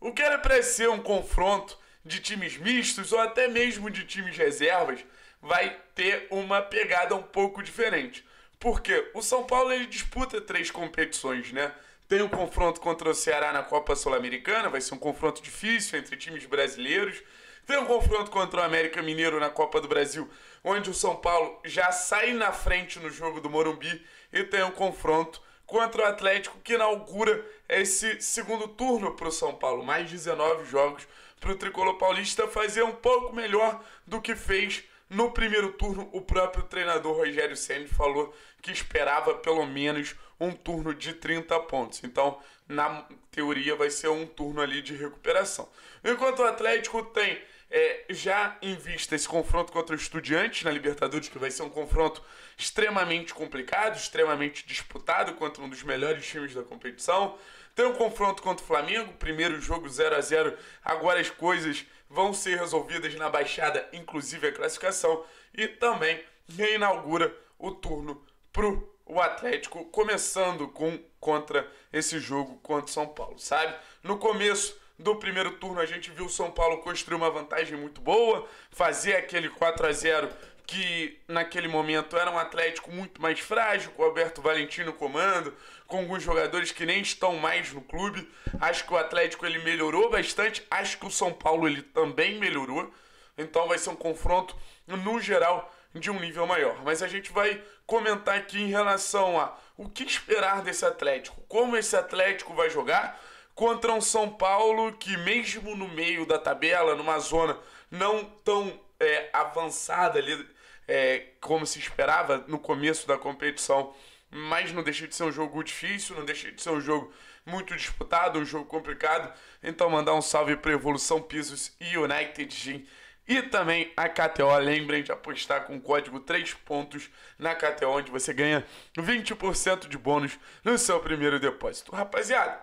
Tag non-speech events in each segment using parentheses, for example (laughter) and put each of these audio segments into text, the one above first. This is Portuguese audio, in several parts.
O que era para ser um confronto de times mistos ou até mesmo de times reservas vai ter uma pegada um pouco diferente. Porque o São Paulo ele disputa três competições, né? Tem o um confronto contra o Ceará na Copa Sul-Americana, vai ser um confronto difícil entre times brasileiros. Tem um confronto contra o América Mineiro na Copa do Brasil, onde o São Paulo já sai na frente no jogo do Morumbi. E tem um confronto contra o Atlético, que inaugura esse segundo turno para o São Paulo. Mais 19 jogos para o tricolor paulista fazer um pouco melhor do que fez no primeiro turno, o próprio treinador Rogério Ceni falou que esperava pelo menos um turno de 30 pontos. Então, na teoria, vai ser um turno ali de recuperação. Enquanto o Atlético tem é, já em vista esse confronto contra o Estudiantes na Libertadores, que vai ser um confronto extremamente complicado, extremamente disputado contra um dos melhores times da competição. Tem então, um confronto contra o Flamengo, primeiro jogo 0 a 0 Agora as coisas vão ser resolvidas na baixada, inclusive a classificação. E também reinaugura o turno pro o Atlético, começando com contra esse jogo contra o São Paulo, sabe? No começo do primeiro turno a gente viu o São Paulo construir uma vantagem muito boa, fazer aquele 4 a 0 que naquele momento era um Atlético muito mais frágil, com o Alberto Valentino comando, com alguns jogadores que nem estão mais no clube. Acho que o Atlético ele melhorou bastante, acho que o São Paulo ele também melhorou. Então vai ser um confronto no geral de um nível maior. Mas a gente vai comentar aqui em relação a o que esperar desse Atlético, como esse Atlético vai jogar contra um São Paulo que mesmo no meio da tabela, numa zona não tão é, avançada ali é, como se esperava no começo da competição, mas não deixa de ser um jogo difícil, não deixa de ser um jogo muito disputado, um jogo complicado. Então, mandar um salve para Evolução Pisos e United Gym. E também a KTO, lembrem de apostar com o código 3 pontos na KTO, onde você ganha 20% de bônus no seu primeiro depósito. Rapaziada,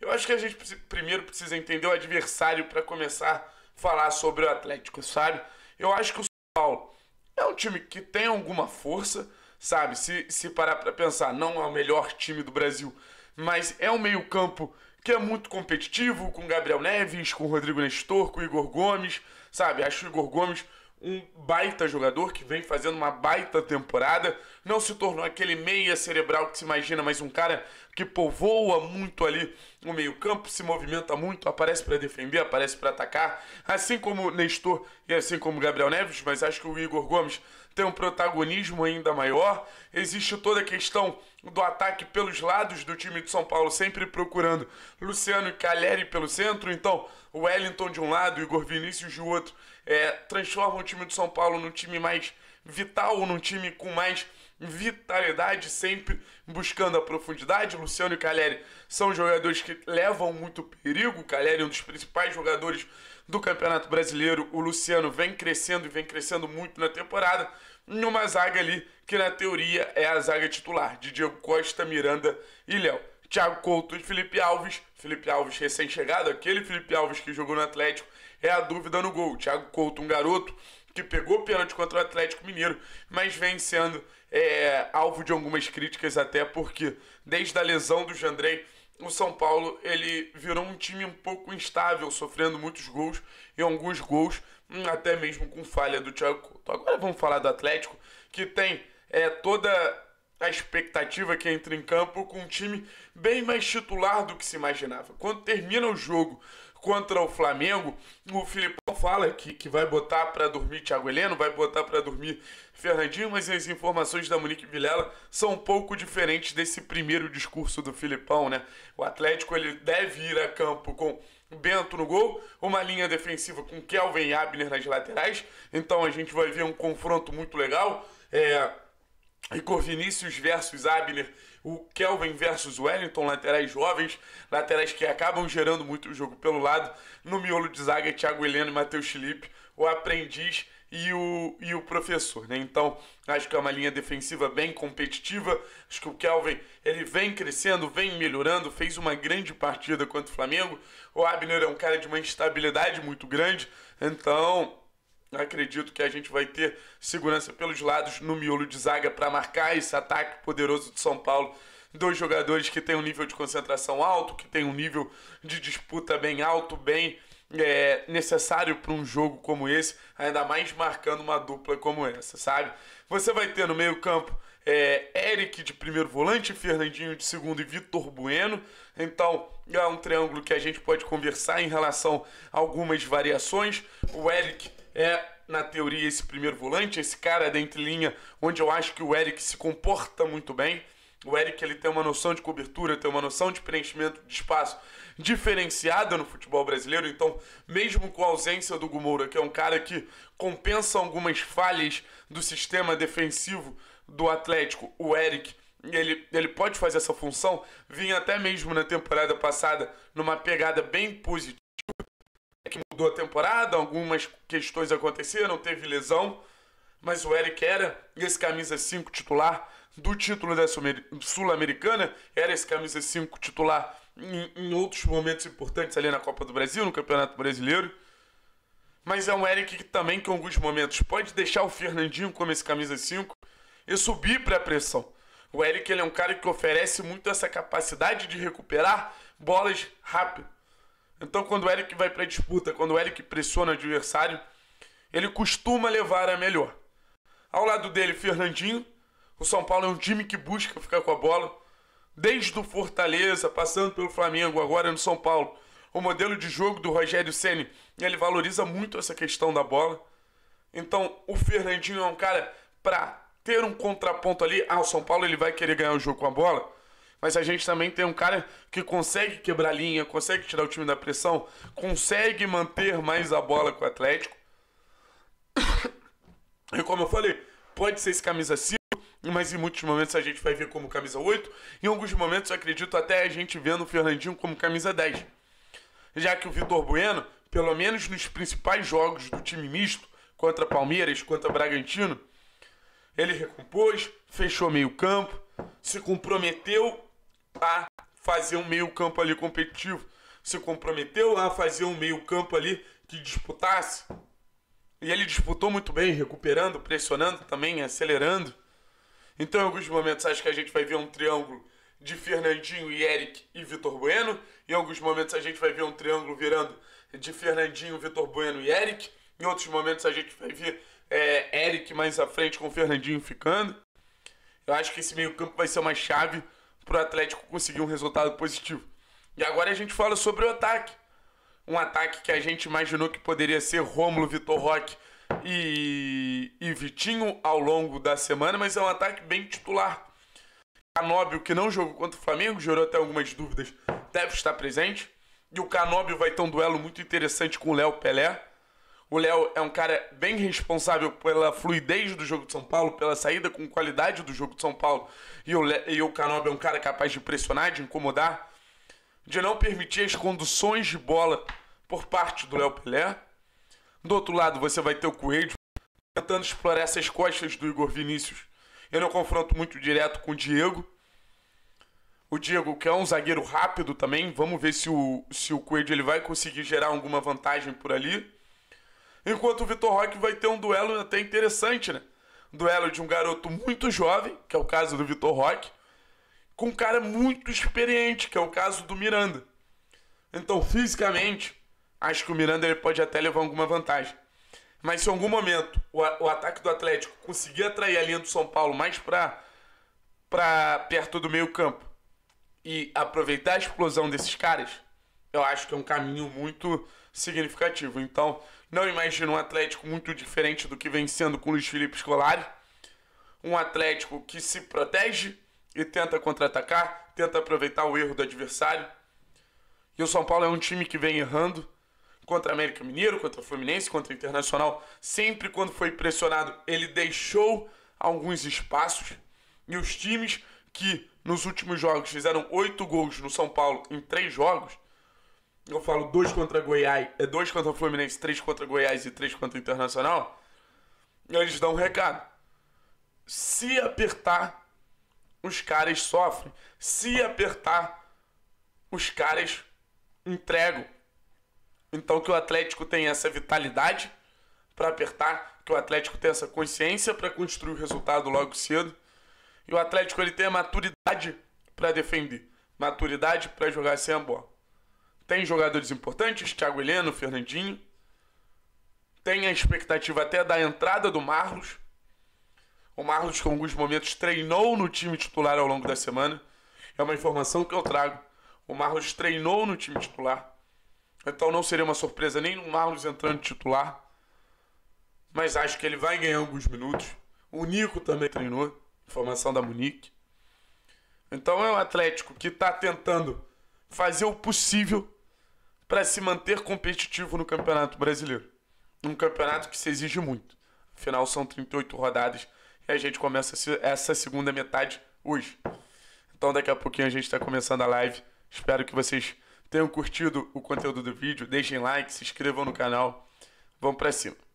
eu acho que a gente primeiro precisa entender o adversário para começar a falar sobre o Atlético, sabe? Eu acho que o é um time que tem alguma força, sabe? Se, se parar para pensar, não é o melhor time do Brasil, mas é um meio-campo que é muito competitivo, com Gabriel Neves, com Rodrigo Nestor, com Igor Gomes, sabe? Acho o Igor Gomes um baita jogador que vem fazendo uma baita temporada, não se tornou aquele meia cerebral que se imagina, mas um cara que povoa muito ali no meio-campo, se movimenta muito, aparece para defender, aparece para atacar, assim como Nestor e assim como Gabriel Neves, mas acho que o Igor Gomes tem um protagonismo ainda maior. Existe toda a questão do ataque pelos lados do time de São Paulo, sempre procurando Luciano e Caleri pelo centro, então o Wellington de um lado, o Igor Vinícius de outro, é, transformam o time do São Paulo num time mais vital, num time com mais vitalidade, sempre buscando a profundidade. Luciano e Caleri são jogadores que levam muito perigo. O Caleri é um dos principais jogadores do Campeonato Brasileiro. O Luciano vem crescendo e vem crescendo muito na temporada. Numa zaga ali que, na teoria, é a zaga titular de Diego Costa, Miranda e Léo. Thiago Couto e Felipe Alves. Felipe Alves recém-chegado, aquele Felipe Alves que jogou no Atlético, é a dúvida no gol. Thiago Couto, um garoto que pegou pênalti contra o Atlético Mineiro, mas vem sendo é, alvo de algumas críticas até porque desde a lesão do Jandrei o São Paulo ele virou um time um pouco instável, sofrendo muitos gols e alguns gols hum, até mesmo com falha do Thiago Couto. Agora vamos falar do Atlético, que tem é, toda a expectativa que entre em campo com um time bem mais titular do que se imaginava. Quando termina o jogo contra o Flamengo, o Filipão fala que, que vai botar para dormir Thiago Heleno, vai botar para dormir Fernandinho, mas as informações da Monique Vilela são um pouco diferentes desse primeiro discurso do Filipão, né? O Atlético ele deve ir a campo com Bento no gol, uma linha defensiva com Kelvin e Abner nas laterais, então a gente vai ver um confronto muito legal. É Igor Vinícius versus Abner, o Kelvin versus Wellington, laterais jovens, laterais que acabam gerando muito o jogo pelo lado. No miolo de zaga, é Thiago Heleno e Matheus Felipe, o aprendiz e o, e o professor, né? Então, acho que é uma linha defensiva bem competitiva. Acho que o Kelvin, ele vem crescendo, vem melhorando, fez uma grande partida contra o Flamengo. O Abner é um cara de uma instabilidade muito grande, então Acredito que a gente vai ter segurança pelos lados no miolo de zaga para marcar esse ataque poderoso de São Paulo. Dois jogadores que têm um nível de concentração alto, que têm um nível de disputa bem alto, bem é, necessário para um jogo como esse, ainda mais marcando uma dupla como essa, sabe? Você vai ter no meio-campo é, Eric de primeiro volante, Fernandinho de segundo e Vitor Bueno. Então é um triângulo que a gente pode conversar em relação a algumas variações. O Eric é, na teoria, esse primeiro volante, esse cara é da entrelinha, onde eu acho que o Eric se comporta muito bem. O Eric ele tem uma noção de cobertura, tem uma noção de preenchimento de espaço diferenciada no futebol brasileiro. Então, mesmo com a ausência do Gumoura, que é um cara que compensa algumas falhas do sistema defensivo do Atlético, o Eric ele, ele pode fazer essa função. Vinha até mesmo na temporada passada numa pegada bem positiva mudou a temporada, algumas questões aconteceram, teve lesão, mas o Eric era esse camisa 5 titular do título da Sul-Americana, era esse camisa 5 titular em, em, outros momentos importantes ali na Copa do Brasil, no Campeonato Brasileiro. Mas é um Eric que também, que em alguns momentos, pode deixar o Fernandinho como esse camisa 5 e subir para a pressão. O Eric ele é um cara que oferece muito essa capacidade de recuperar bolas rápido então, quando o Eric vai para a disputa, quando o Eric pressiona o adversário, ele costuma levar a melhor. Ao lado dele, Fernandinho. O São Paulo é um time que busca ficar com a bola. Desde o Fortaleza, passando pelo Flamengo, agora no São Paulo. O modelo de jogo do Rogério Ceni, ele valoriza muito essa questão da bola. Então, o Fernandinho é um cara para ter um contraponto ali. Ah, o São Paulo ele vai querer ganhar o jogo com a bola mas a gente também tem um cara que consegue quebrar linha, consegue tirar o time da pressão, consegue manter mais a bola com o Atlético. (coughs) E como eu falei, pode ser esse camisa 5, mas em muitos momentos a gente vai ver como camisa 8. Em alguns momentos eu acredito até a gente vendo o Fernandinho como camisa 10. Já que o Vitor Bueno, pelo menos nos principais jogos do time misto, contra Palmeiras, contra Bragantino, ele recompôs, fechou meio campo, se comprometeu a fazer um meio-campo ali competitivo. Se comprometeu a fazer um meio-campo ali que disputasse. E ele disputou muito bem, recuperando, pressionando também, acelerando. Então, em alguns momentos, acho que a gente vai ver um triângulo de Fernandinho e Eric e Vitor Bueno. Em alguns momentos a gente vai ver um triângulo virando de Fernandinho, Vitor Bueno e Eric. Em outros momentos a gente vai ver é, Eric mais à frente com o Fernandinho ficando. Eu acho que esse meio-campo vai ser uma chave pro Atlético conseguir um resultado positivo. E agora a gente fala sobre o ataque. Um ataque que a gente imaginou que poderia ser Rômulo, Vitor Roque e, e Vitinho ao longo da semana, mas é um ataque bem titular. Canóbio, que não jogou contra o Flamengo, gerou até algumas dúvidas, deve estar presente. E o Canóbio vai ter um duelo muito interessante com o Léo Pelé. O Léo é um cara bem responsável pela fluidez do jogo de São Paulo, pela saída com qualidade do jogo de São Paulo. E o, Le... e o Canobi é um cara capaz de pressionar, de incomodar, de não permitir as conduções de bola por parte do Léo Pelé. Do outro lado, você vai ter o Coelho tentando explorar essas costas do Igor Vinícius. Eu não confronto muito direto com o Diego. O Diego, que é um zagueiro rápido também, vamos ver se o, se o Coelho ele vai conseguir gerar alguma vantagem por ali. Enquanto o Vitor Roque vai ter um duelo até interessante, né? duelo de um garoto muito jovem, que é o caso do Vitor Roque, com um cara muito experiente, que é o caso do Miranda. Então, fisicamente, acho que o Miranda ele pode até levar alguma vantagem. Mas se em algum momento o, o ataque do Atlético conseguir atrair a linha do São Paulo mais para para perto do meio-campo e aproveitar a explosão desses caras, eu acho que é um caminho muito significativo. Então, não imagino um Atlético muito diferente do que vem sendo com o Luiz Felipe Scolari. Um Atlético que se protege e tenta contra-atacar, tenta aproveitar o erro do adversário. E o São Paulo é um time que vem errando contra América Mineiro, contra o Fluminense, contra o Internacional. Sempre quando foi pressionado, ele deixou alguns espaços. E os times que nos últimos jogos fizeram oito gols no São Paulo em três jogos, eu falo dois contra Goiás, é dois contra Fluminense, três contra Goiás e três contra Internacional, eles dão um recado. Se apertar, os caras sofrem. Se apertar, os caras entregam. Então que o Atlético tem essa vitalidade para apertar, que o Atlético tem essa consciência para construir o resultado logo cedo. E o Atlético ele tem maturidade para defender, maturidade para jogar sem a bola. Tem jogadores importantes, Thiago Heleno, Fernandinho. Tem a expectativa até da entrada do Marlos. O Marlos, com alguns momentos, treinou no time titular ao longo da semana. É uma informação que eu trago. O Marlos treinou no time titular. Então não seria uma surpresa nem o Marlos entrando titular. Mas acho que ele vai ganhar alguns minutos. O Nico também treinou. Informação da Munique. Então é um Atlético que está tentando fazer o possível para se manter competitivo no Campeonato Brasileiro. Um campeonato que se exige muito. Afinal, são 38 rodadas e a gente começa essa segunda metade hoje. Então, daqui a pouquinho a gente está começando a live. Espero que vocês tenham curtido o conteúdo do vídeo. Deixem like, se inscrevam no canal. Vamos para cima.